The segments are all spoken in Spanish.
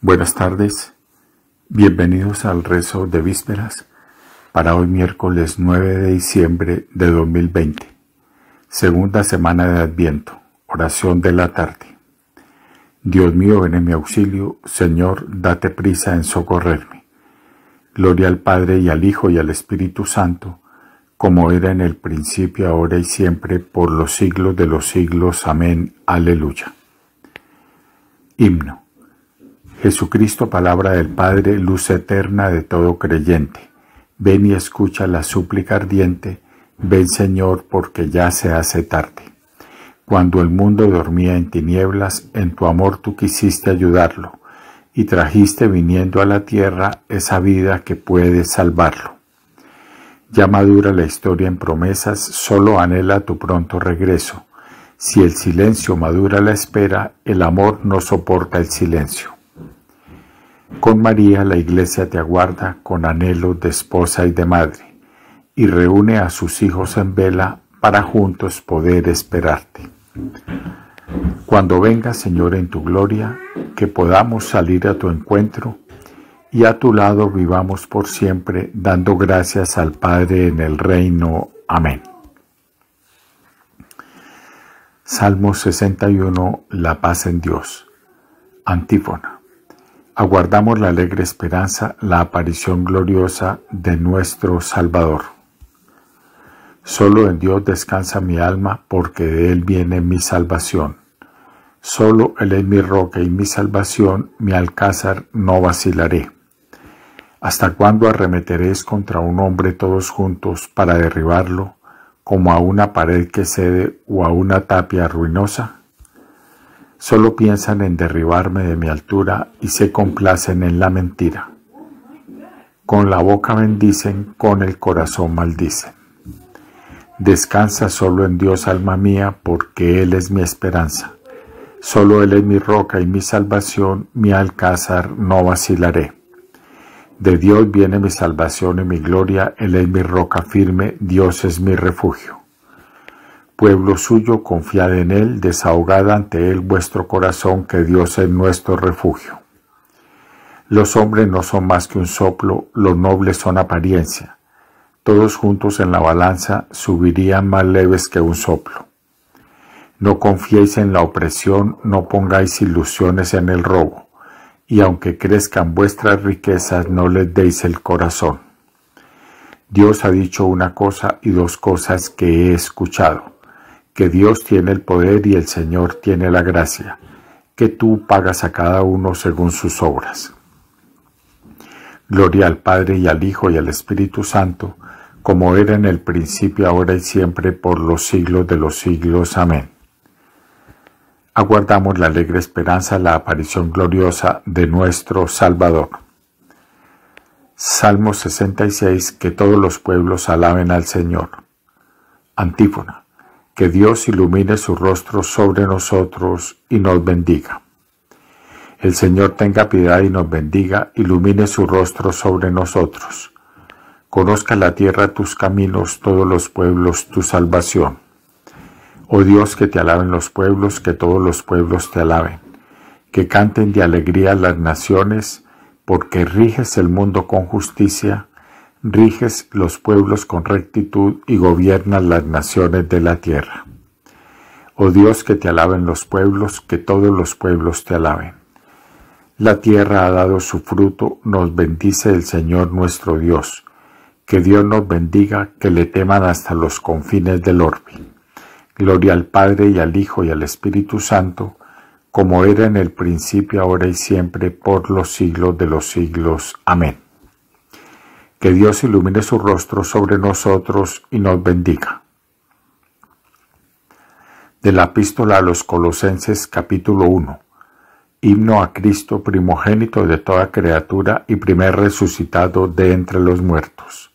Buenas tardes, bienvenidos al rezo de vísperas para hoy miércoles 9 de diciembre de 2020, segunda semana de Adviento, oración de la tarde. Dios mío, ven en mi auxilio, Señor, date prisa en socorrerme. Gloria al Padre y al Hijo y al Espíritu Santo, como era en el principio, ahora y siempre, por los siglos de los siglos. Amén. Aleluya. Himno. Jesucristo, palabra del Padre, luz eterna de todo creyente. Ven y escucha la súplica ardiente. Ven Señor, porque ya se hace tarde. Cuando el mundo dormía en tinieblas, en tu amor tú quisiste ayudarlo, y trajiste viniendo a la tierra esa vida que puede salvarlo. Ya madura la historia en promesas, solo anhela tu pronto regreso. Si el silencio madura la espera, el amor no soporta el silencio. Con María la Iglesia te aguarda con anhelo de esposa y de madre, y reúne a sus hijos en vela para juntos poder esperarte. Cuando venga, Señor, en tu gloria, que podamos salir a tu encuentro y a tu lado vivamos por siempre, dando gracias al Padre en el reino. Amén. Salmo 61, La paz en Dios. Antífona aguardamos la alegre esperanza, la aparición gloriosa de nuestro Salvador. Solo en Dios descansa mi alma, porque de Él viene mi salvación. Solo Él es mi roca y mi salvación, mi alcázar no vacilaré. ¿Hasta cuándo arremeteréis contra un hombre todos juntos para derribarlo, como a una pared que cede o a una tapia ruinosa? solo piensan en derribarme de mi altura y se complacen en la mentira. Con la boca bendicen, con el corazón maldicen. Descansa solo en Dios, alma mía, porque Él es mi esperanza. Solo Él es mi roca y mi salvación, mi alcázar, no vacilaré. De Dios viene mi salvación y mi gloria, Él es mi roca firme, Dios es mi refugio. Pueblo suyo, confiad en Él, desahogad ante Él vuestro corazón, que Dios es nuestro refugio. Los hombres no son más que un soplo, los nobles son apariencia. Todos juntos en la balanza subirían más leves que un soplo. No confiéis en la opresión, no pongáis ilusiones en el robo, y aunque crezcan vuestras riquezas, no les deis el corazón. Dios ha dicho una cosa y dos cosas que he escuchado que Dios tiene el poder y el Señor tiene la gracia, que tú pagas a cada uno según sus obras. Gloria al Padre y al Hijo y al Espíritu Santo, como era en el principio, ahora y siempre, por los siglos de los siglos. Amén. Aguardamos la alegre esperanza, la aparición gloriosa de nuestro Salvador. Salmo 66, que todos los pueblos alaben al Señor. Antífona. Que Dios ilumine su rostro sobre nosotros y nos bendiga. El Señor tenga piedad y nos bendiga, ilumine su rostro sobre nosotros. Conozca la tierra tus caminos, todos los pueblos tu salvación. Oh Dios, que te alaben los pueblos, que todos los pueblos te alaben. Que canten de alegría las naciones, porque riges el mundo con justicia riges los pueblos con rectitud y gobiernas las naciones de la tierra. Oh Dios, que te alaben los pueblos, que todos los pueblos te alaben. La tierra ha dado su fruto, nos bendice el Señor nuestro Dios. Que Dios nos bendiga, que le teman hasta los confines del orbe. Gloria al Padre y al Hijo y al Espíritu Santo, como era en el principio, ahora y siempre, por los siglos de los siglos. Amén. Que Dios ilumine su rostro sobre nosotros y nos bendiga. De la epístola a los Colosenses capítulo 1. Himno a Cristo primogénito de toda criatura y primer resucitado de entre los muertos.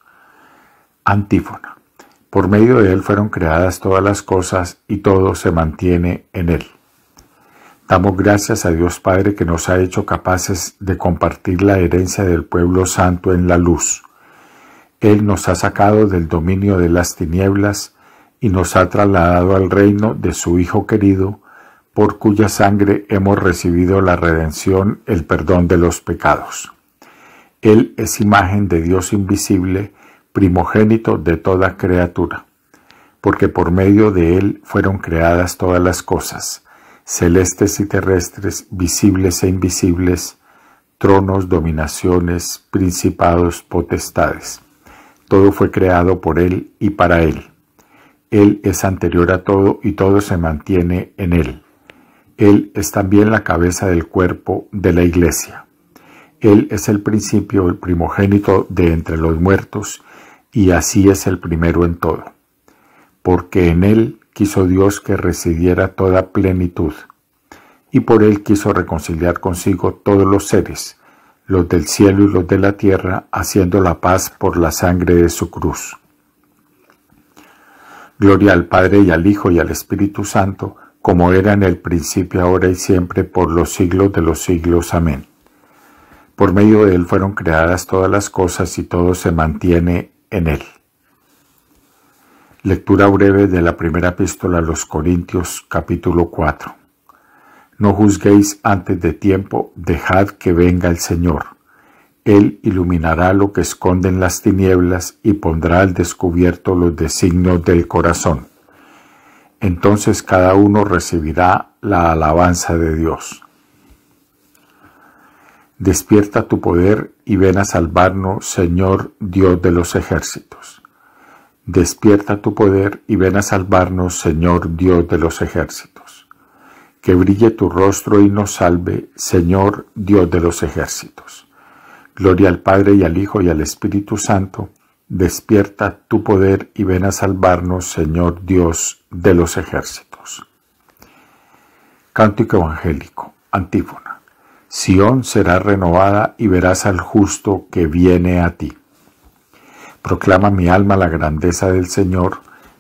Antífona. Por medio de Él fueron creadas todas las cosas y todo se mantiene en Él. Damos gracias a Dios Padre que nos ha hecho capaces de compartir la herencia del pueblo santo en la luz él nos ha sacado del dominio de las tinieblas y nos ha trasladado al reino de su Hijo querido, por cuya sangre hemos recibido la redención, el perdón de los pecados. Él es imagen de Dios invisible, primogénito de toda criatura, porque por medio de Él fueron creadas todas las cosas, celestes y terrestres, visibles e invisibles, tronos, dominaciones, principados, potestades. Todo fue creado por Él y para Él. Él es anterior a todo y todo se mantiene en Él. Él es también la cabeza del cuerpo de la iglesia. Él es el principio, el primogénito de entre los muertos, y así es el primero en todo. Porque en Él quiso Dios que residiera toda plenitud, y por Él quiso reconciliar consigo todos los seres, los del cielo y los de la tierra, haciendo la paz por la sangre de su cruz. Gloria al Padre y al Hijo y al Espíritu Santo, como era en el principio, ahora y siempre, por los siglos de los siglos. Amén. Por medio de Él fueron creadas todas las cosas y todo se mantiene en Él. Lectura breve de la primera epístola a los Corintios capítulo 4. No juzguéis antes de tiempo, dejad que venga el Señor. Él iluminará lo que esconden las tinieblas y pondrá al descubierto los designios del corazón. Entonces cada uno recibirá la alabanza de Dios. Despierta tu poder y ven a salvarnos, Señor Dios de los ejércitos. Despierta tu poder y ven a salvarnos, Señor Dios de los ejércitos que brille tu rostro y nos salve, Señor Dios de los ejércitos. Gloria al Padre y al Hijo y al Espíritu Santo, despierta tu poder y ven a salvarnos, Señor Dios de los ejércitos. Cántico Evangélico, antífona. Sión será renovada y verás al justo que viene a ti. Proclama mi alma la grandeza del Señor,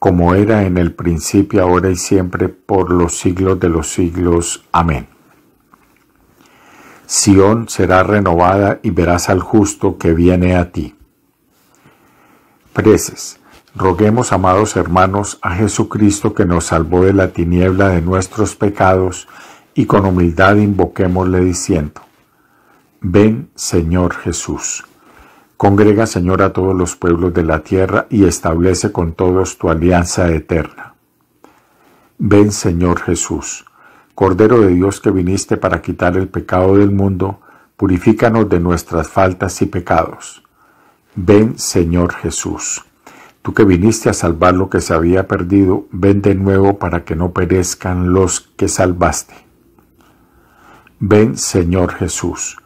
como era en el principio, ahora y siempre, por los siglos de los siglos. Amén. Sión será renovada y verás al justo que viene a ti. Preces. Roguemos, amados hermanos, a Jesucristo que nos salvó de la tiniebla de nuestros pecados y con humildad invoquémosle diciendo, Ven Señor Jesús. Congrega, Señor, a todos los pueblos de la tierra y establece con todos tu alianza eterna. Ven, Señor Jesús, Cordero de Dios que viniste para quitar el pecado del mundo, purifícanos de nuestras faltas y pecados. Ven, Señor Jesús. Tú que viniste a salvar lo que se había perdido, ven de nuevo para que no perezcan los que salvaste. Ven, Señor Jesús.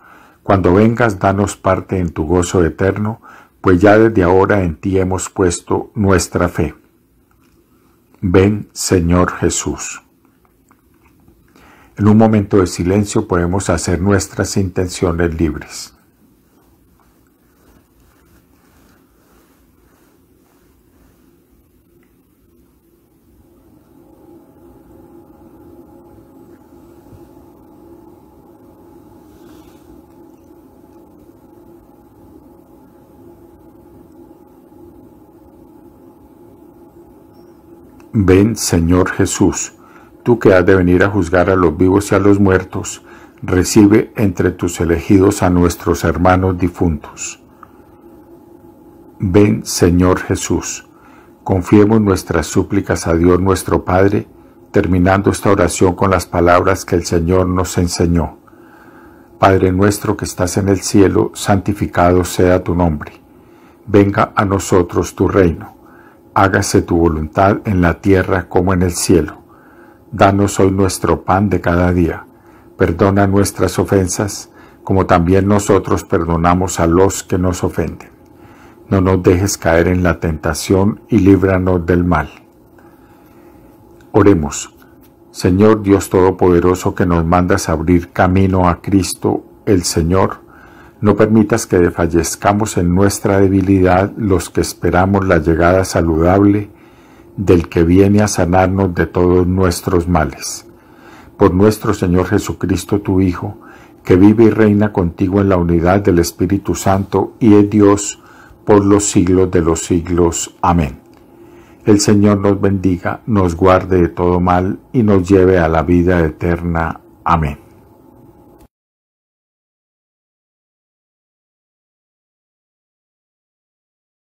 Cuando vengas, danos parte en tu gozo eterno, pues ya desde ahora en ti hemos puesto nuestra fe. Ven, Señor Jesús. En un momento de silencio podemos hacer nuestras intenciones libres. Ven Señor Jesús, tú que has de venir a juzgar a los vivos y a los muertos, recibe entre tus elegidos a nuestros hermanos difuntos. Ven Señor Jesús, confiemos nuestras súplicas a Dios nuestro Padre, terminando esta oración con las palabras que el Señor nos enseñó. Padre nuestro que estás en el cielo, santificado sea tu nombre. Venga a nosotros tu reino hágase tu voluntad en la tierra como en el cielo. Danos hoy nuestro pan de cada día. Perdona nuestras ofensas, como también nosotros perdonamos a los que nos ofenden. No nos dejes caer en la tentación y líbranos del mal. Oremos. Señor Dios Todopoderoso que nos mandas abrir camino a Cristo el Señor, no permitas que fallezcamos en nuestra debilidad los que esperamos la llegada saludable del que viene a sanarnos de todos nuestros males. Por nuestro Señor Jesucristo, tu Hijo, que vive y reina contigo en la unidad del Espíritu Santo y es Dios por los siglos de los siglos. Amén. El Señor nos bendiga, nos guarde de todo mal y nos lleve a la vida eterna. Amén.